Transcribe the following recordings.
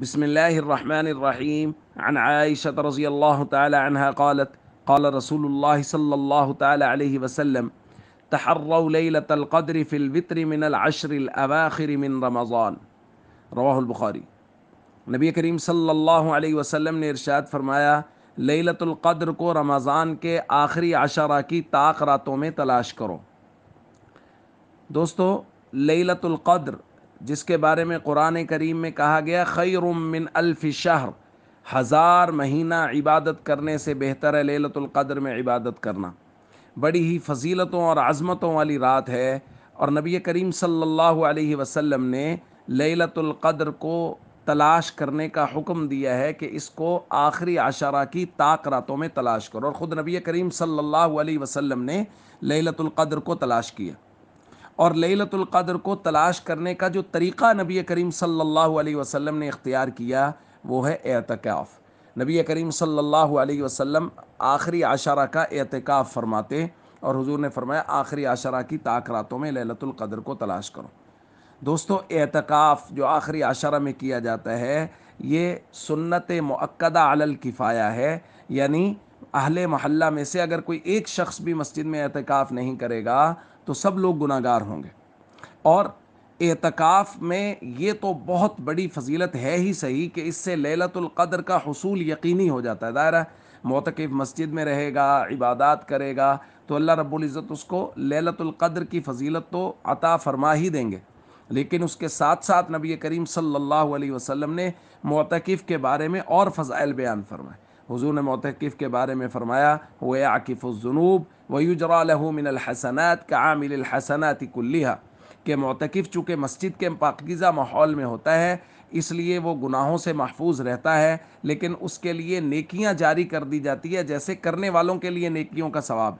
بسم اللہ رضی اللہ تعالیٰ صلی اللہ تعالیٰ علیہ وسلم تحروا القدر من العشر من رمضان راح البخاری نبی کریم صلی اللہ علیہ وسلم نے ارشاد فرمایا لیلت القدر کو رمضان کے آخری عشرہ کی طاق راتوں میں تلاش کرو دوستو لیلت القدر جس کے بارے میں قرآن کریم میں کہا گیا خیر من الف شہر ہزار مہینہ عبادت کرنے سے بہتر ہے للت القدر میں عبادت کرنا بڑی ہی فضیلتوں اور عظمتوں والی رات ہے اور نبی کریم صلی اللہ علیہ وسلم نے للت القدر کو تلاش کرنے کا حکم دیا ہے کہ اس کو آخری عشرہ کی طاق راتوں میں تلاش کرو اور خود نبی کریم صلی اللہ علیہ وسلم نے للت القدر کو تلاش کیا اور لیلت القدر کو تلاش کرنے کا جو طریقہ نبی کریم صلی اللہ علیہ وسلم نے اختیار کیا وہ ہے اعتکاف نبی کریم صلی اللہ علیہ وسلم آخری عشرہ کا اعتکاف فرماتے اور حضور نے فرمایا آخری عشرہ کی تاک راتوں میں لیلت القدر کو تلاش کرو دوستو اعتکاف جو آخری عشرہ میں کیا جاتا ہے یہ سنت معقدہ علل کفایہ ہے یعنی اہل محلہ میں سے اگر کوئی ایک شخص بھی مسجد میں اعتکاف نہیں کرے گا تو سب لوگ گناہ گار ہوں گے اور اعتکاف میں یہ تو بہت بڑی فضیلت ہے ہی صحیح کہ اس سے لیلت القدر کا حصول یقینی ہو جاتا ہے دائرہ معتقف مسجد میں رہے گا عبادات کرے گا تو اللہ رب العزت اس کو لیلت القدر کی فضیلت تو عطا فرما ہی دیں گے لیکن اس کے ساتھ ساتھ نبی کریم صلی اللہ علیہ وسلم نے معتقف کے بارے میں اور فضائل بیان فرمائے حضور نے متحکف کے بارے میں فرمایا وہ عاقف الظنوب ویو من الحسنات کا عامل الحسنات کلیہ کہ معتکف چونکہ مسجد کے پاکیزہ ماحول میں ہوتا ہے اس لیے وہ گناہوں سے محفوظ رہتا ہے لیکن اس کے لیے نیکیاں جاری کر دی جاتی ہے جیسے کرنے والوں کے لیے نیکیوں کا ثواب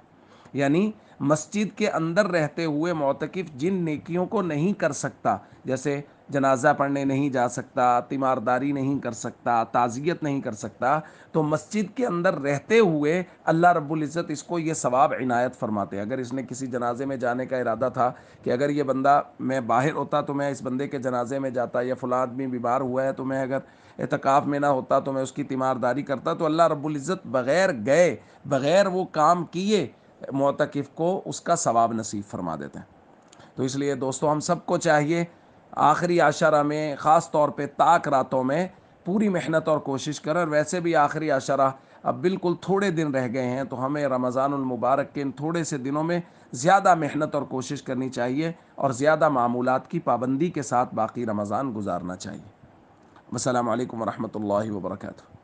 یعنی مسجد کے اندر رہتے ہوئے معتکف جن نیکیوں کو نہیں کر سکتا جیسے جنازہ پڑھنے نہیں جا سکتا تیمارداری نہیں کر سکتا تعزیت نہیں کر سکتا تو مسجد کے اندر رہتے ہوئے اللہ رب العزت اس کو یہ ثواب عنایت فرماتے اگر اس نے کسی جنازے میں جانے کا ارادہ تھا کہ اگر یہ بندہ میں باہر ہوتا تو میں اس بندے کے جنازے میں جاتا یا فلاں آدمی بیمار ہوا ہے تو میں اگر اعتکاف میں نہ ہوتا تو میں اس کی تیمارداری کرتا تو اللہ رب العزت بغیر گئے بغیر وہ کام کیے معتکف کو اس کا ثواب نصیب فرما دیتے ہیں تو اس لیے دوستو ہم سب کو چاہیے آخری عشرہ میں خاص طور پہ تاک راتوں میں پوری محنت اور کوشش کریں اور ویسے بھی آخری عشرہ اب بالکل تھوڑے دن رہ گئے ہیں تو ہمیں رمضان المبارک کے ان تھوڑے سے دنوں میں زیادہ محنت اور کوشش کرنی چاہیے اور زیادہ معمولات کی پابندی کے ساتھ باقی رمضان گزارنا چاہیے السلام علیکم ورحمۃ اللہ وبرکاتہ